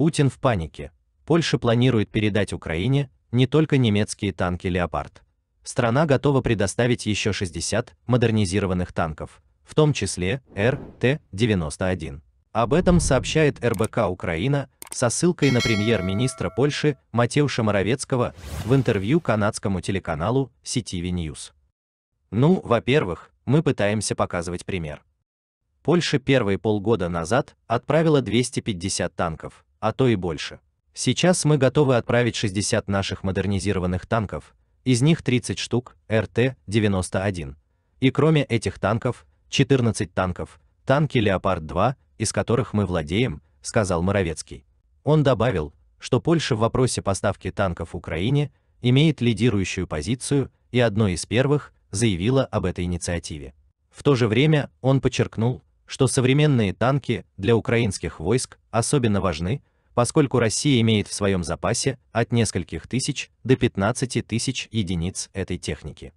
Путин в панике. Польша планирует передать Украине не только немецкие танки «Леопард». Страна готова предоставить еще 60 модернизированных танков, в том числе РТ-91. Об этом сообщает РБК «Украина» со ссылкой на премьер-министра Польши Матеуша Моровецкого в интервью канадскому телеканалу CTV News. Ну, во-первых, мы пытаемся показывать пример. Польша первые полгода назад отправила 250 танков, а то и больше. Сейчас мы готовы отправить 60 наших модернизированных танков, из них 30 штук РТ-91. И кроме этих танков, 14 танков, танки «Леопард-2», из которых мы владеем, сказал Моровецкий. Он добавил, что Польша в вопросе поставки танков Украине имеет лидирующую позицию и одной из первых заявила об этой инициативе. В то же время он подчеркнул, что современные танки для украинских войск особенно важны, поскольку Россия имеет в своем запасе от нескольких тысяч до 15 тысяч единиц этой техники.